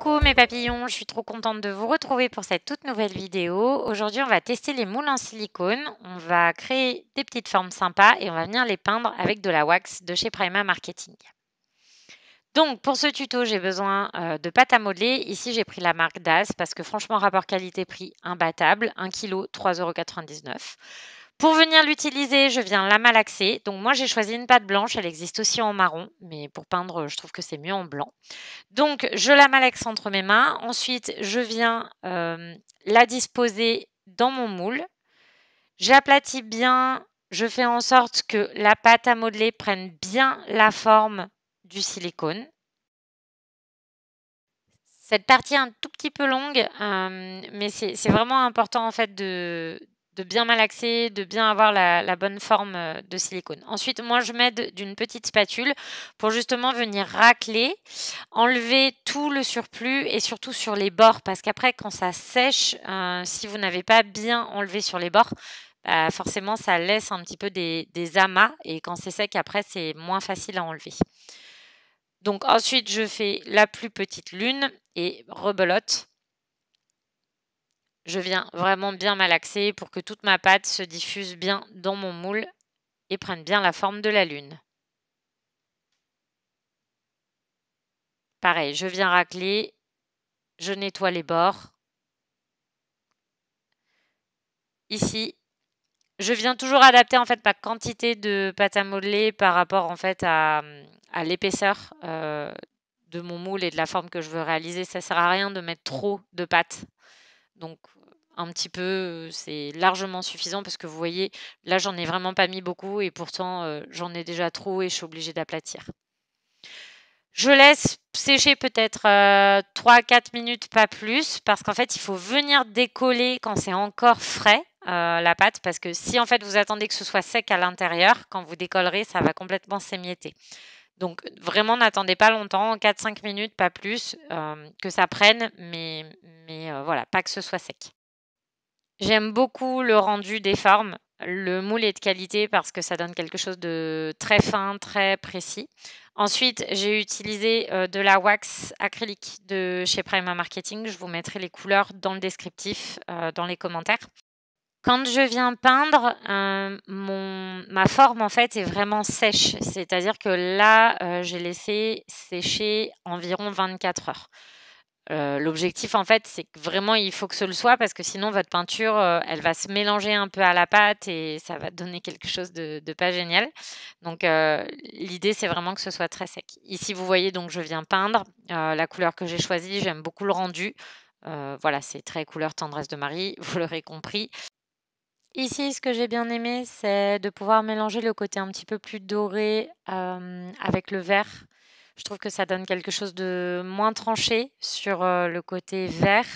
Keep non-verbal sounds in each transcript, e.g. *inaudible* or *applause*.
coucou mes papillons, je suis trop contente de vous retrouver pour cette toute nouvelle vidéo. Aujourd'hui on va tester les moules en silicone, on va créer des petites formes sympas et on va venir les peindre avec de la wax de chez Prima Marketing. Donc pour ce tuto j'ai besoin euh, de pâte à modeler, ici j'ai pris la marque DAS parce que franchement rapport qualité-prix imbattable, 1 kg 3,99€. Pour venir l'utiliser, je viens la malaxer. Donc moi, j'ai choisi une pâte blanche. Elle existe aussi en marron, mais pour peindre, je trouve que c'est mieux en blanc. Donc, je la malaxe entre mes mains. Ensuite, je viens euh, la disposer dans mon moule. J'aplatis bien. Je fais en sorte que la pâte à modeler prenne bien la forme du silicone. Cette partie est un tout petit peu longue, euh, mais c'est vraiment important en fait de, de bien malaxer, de bien avoir la, bonne forme euh, de silicone. Ensuite, moi, je m'aide d'une petite spatule pour justement venir racler, enlever tout le surplus et surtout sur les bords, parce qu'après, quand ça sèche, euh, si vous n'avez pas bien enlevé sur les bords, bah, forcément, ça laisse un petit peu des, des amas et quand c'est sec, après, c'est moins facile à enlever. Donc ensuite, je fais la plus petite lune et rebelote je viens vraiment bien malaxer pour que toute ma pâte se diffuse bien dans mon moule et prenne bien la forme de la lune. Pareil, je viens racler, je nettoie les bords. Ici, je viens toujours adapter en fait ma quantité de pâte à modeler par rapport en fait à, l'épaisseur euh, de mon moule et de la forme que je veux réaliser. Ça sert à rien de mettre trop de pâte donc un petit peu, c'est largement suffisant parce que vous voyez, là j'en ai vraiment pas mis beaucoup et pourtant j'en ai déjà trop et je suis obligée d'aplatir. Je laisse sécher peut-être 3-4 minutes, pas plus, parce qu'en fait il faut venir décoller quand c'est encore frais. Euh, la pâte parce que si en fait vous attendez que ce soit sec à l'intérieur, quand vous décollerez, ça va complètement s'émietter. Donc vraiment, n'attendez pas longtemps, 4-5 minutes, pas plus, euh, que ça prenne, mais, euh, voilà, pas que ce soit sec. J'aime beaucoup le rendu des formes. Le moule est de qualité parce que ça donne quelque chose de très fin, très précis. Ensuite, j'ai utilisé euh, de la wax acrylique de chez Prima Marketing. Je vous mettrai les couleurs dans le descriptif, dans les commentaires. Quand je viens peindre, euh, ma forme, en fait, est vraiment sèche. C'est-à-dire que là, euh, j'ai laissé sécher environ 24 heures. Euh, l'objectif, en fait, c'est que vraiment il faut que ce le soit parce que sinon votre peinture, elle va se mélanger un peu à la pâte et ça va donner quelque chose de pas génial. Donc l'idée, c'est vraiment que ce soit très sec. Ici, vous voyez donc je viens peindre, la couleur que j'ai choisie, j'aime beaucoup le rendu. voilà, c'est très couleur tendresse de Marie, *laughs* vous l'aurez compris. Ici, ce que j'ai bien aimé, c'est de pouvoir mélanger le côté un petit peu plus doré avec le vert. Je trouve que ça donne quelque chose de moins tranché sur le côté vert.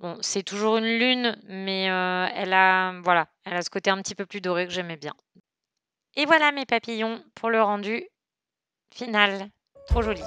Bon, c'est toujours une lune, mais elle a, voilà, elle a ce côté un petit peu plus doré que j'aimais bien. Et voilà mes papillons pour le rendu final. Trop joli.